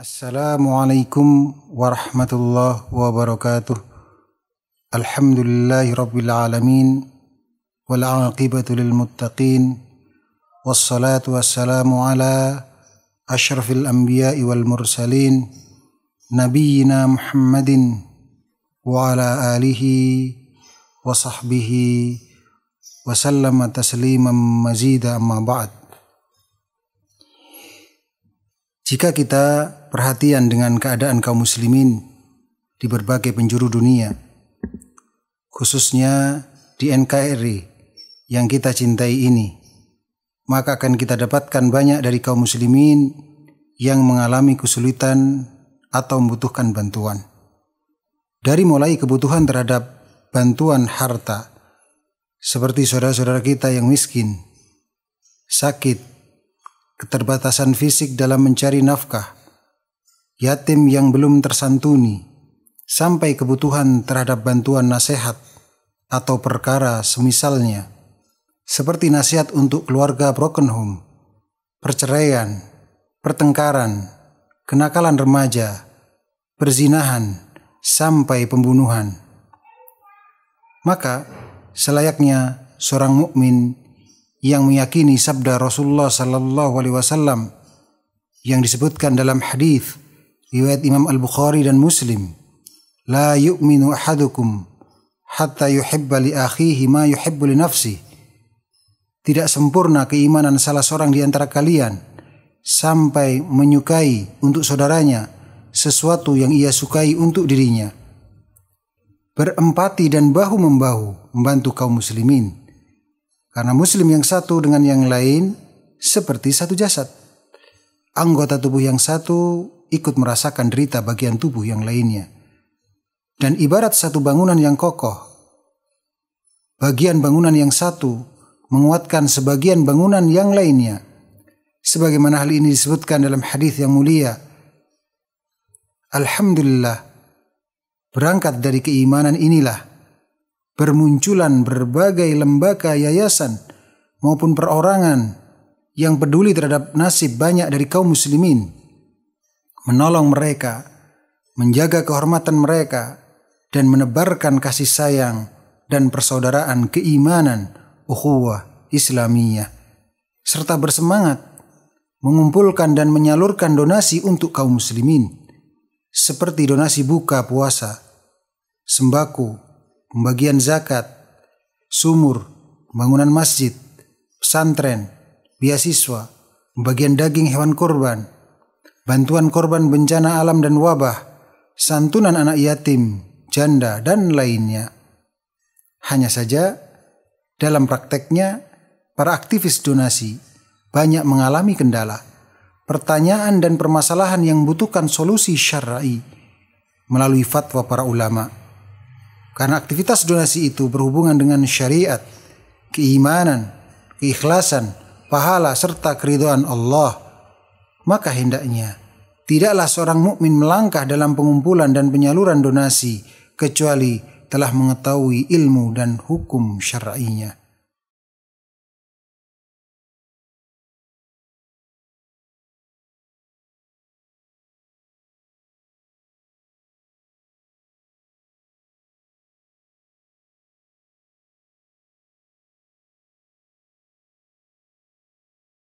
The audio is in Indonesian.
السلام عليكم ورحمة الله وبركاته الحمد لله رب العالمين والعاقبة للمتقين والصلاة والسلام على أشرف الأنبياء والمرسلين نبينا محمد وعلى آله وصحبه وسلم تسليما مزيدا أما بعد Jika kita perhatian dengan keadaan kaum muslimin di berbagai penjuru dunia, khususnya di NKRI yang kita cintai ini, maka akan kita dapatkan banyak dari kaum muslimin yang mengalami kesulitan atau membutuhkan bantuan. Dari mulai kebutuhan terhadap bantuan harta, seperti saudara-saudara kita yang miskin, sakit, keterbatasan fisik dalam mencari nafkah, yatim yang belum tersantuni, sampai kebutuhan terhadap bantuan nasihat atau perkara semisalnya, seperti nasihat untuk keluarga broken home, perceraian, pertengkaran, kenakalan remaja, perzinahan, sampai pembunuhan. Maka selayaknya seorang mukmin yang meyakini sabda Rasulullah Sallallahu Alaihi Wasallam yang disebutkan dalam hadis riwayat Imam Al-Bukhari dan Muslim la yu'minu ahadukum hatta yuhibba li akhihi ma yuhibbu li nafsi tidak sempurna keimanan salah seorang di antara kalian sampai menyukai untuk saudaranya sesuatu yang ia sukai untuk dirinya berempati dan bahu membahu membantu kaum muslimin karena muslim yang satu dengan yang lain seperti satu jasad anggota tubuh yang satu ikut merasakan derita bagian tubuh yang lainnya. Dan ibarat satu bangunan yang kokoh, bagian bangunan yang satu menguatkan sebagian bangunan yang lainnya. Sebagaimana hal ini disebutkan dalam hadis yang mulia. Alhamdulillah, berangkat dari keimanan inilah bermunculan berbagai lembaga yayasan maupun perorangan yang peduli terhadap nasib banyak dari kaum muslimin menolong mereka, menjaga kehormatan mereka, dan menebarkan kasih sayang dan persaudaraan keimanan ukhuwah Islamiyah serta bersemangat mengumpulkan dan menyalurkan donasi untuk kaum muslimin seperti donasi buka puasa, sembako, pembagian zakat, sumur, bangunan masjid, pesantren, beasiswa, pembagian daging hewan korban, bantuan korban bencana alam dan wabah, santunan anak yatim, janda, dan lainnya. Hanya saja, dalam prakteknya, para aktivis donasi banyak mengalami kendala, pertanyaan dan permasalahan yang butuhkan solusi syar'i melalui fatwa para ulama. Karena aktivitas donasi itu berhubungan dengan syariat, keimanan, keikhlasan, pahala serta keriduan Allah maka hendaknya tidaklah seorang mukmin melangkah dalam pengumpulan dan penyaluran donasi kecuali telah mengetahui ilmu dan hukum syar'inya.